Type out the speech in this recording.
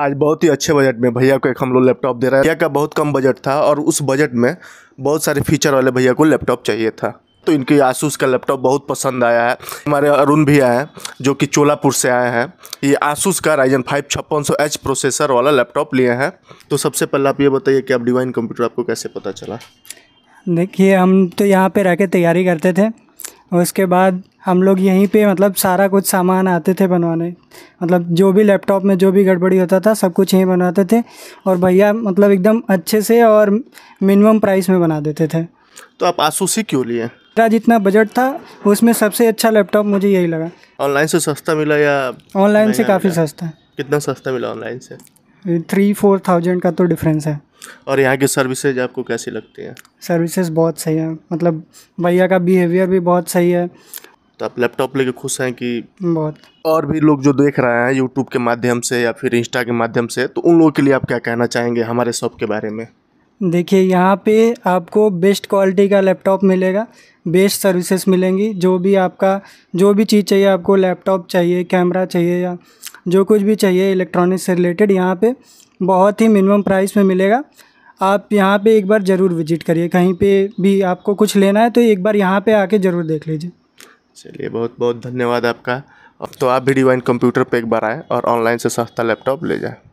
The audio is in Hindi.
आज बहुत ही अच्छे बजट में भैया को एक हम लोग लैपटॉप दे रहे हैं भैया का बहुत कम बजट था और उस बजट में बहुत सारे फीचर वाले भैया को लैपटॉप चाहिए था तो इनके आसूस का लैपटॉप बहुत पसंद आया है हमारे अरुण भी आए हैं जो कि चोलापुर से आए हैं ये आसूस का राइजन फाइव छप्पन सौ एच प्रोसेसर वाला लैपटॉप लिए हैं तो सबसे पहले आप ये बताइए कि आप डिवाइन कंप्यूटर आपको कैसे पता चला देखिए हम तो यहाँ पे रह के तैयारी करते थे उसके बाद हम लोग यहीं पे मतलब सारा कुछ सामान आते थे बनवाने मतलब जो भी लैपटॉप में जो भी गड़बड़ी होता था सब कुछ यहीं बनवाते थे और भैया मतलब एकदम अच्छे से और मिनिमम प्राइस में बना देते थे तो आप आसूस ही क्यों लिए मेरा जितना बजट था उसमें सबसे अच्छा लैपटॉप मुझे यही लगा ऑनलाइन से सस्ता मिला या ऑनलाइन से काफ़ी सस्ता कितना सस्ता मिला ऑनलाइन से थ्री फोर थाउजेंड का तो डिफरेंस है और यहाँ की सर्विसेज आपको कैसी लगती हैं सर्विसेज बहुत सही है मतलब भैया का बिहेवियर भी बहुत सही है तो आप लैपटॉप लेके खुश हैं कि बहुत और भी लोग जो देख रहे हैं यूट्यूब के माध्यम से या फिर इंस्टा के माध्यम से तो उन लोगों के लिए आप क्या कहना चाहेंगे हमारे शॉप के बारे में देखिए यहाँ पे आपको बेस्ट क्वालिटी का लैपटॉप मिलेगा बेस्ट सर्विसेज मिलेंगी जो भी आपका जो भी चीज़ चाहिए आपको लैपटॉप चाहिए कैमरा चाहिए या जो कुछ भी चाहिए इलेक्ट्रॉनिक से रिलेटेड यहाँ पे बहुत ही मिनिमम प्राइस में मिलेगा आप यहाँ पे एक बार ज़रूर विजिट करिए कहीं पे भी आपको कुछ लेना है तो एक बार यहाँ पे आके ज़रूर देख लीजिए चलिए बहुत बहुत धन्यवाद आपका अब तो आप भी डिवाइन कंप्यूटर पे एक बार आएँ और ऑनलाइन से सस्ता लैपटॉप ले जाएँ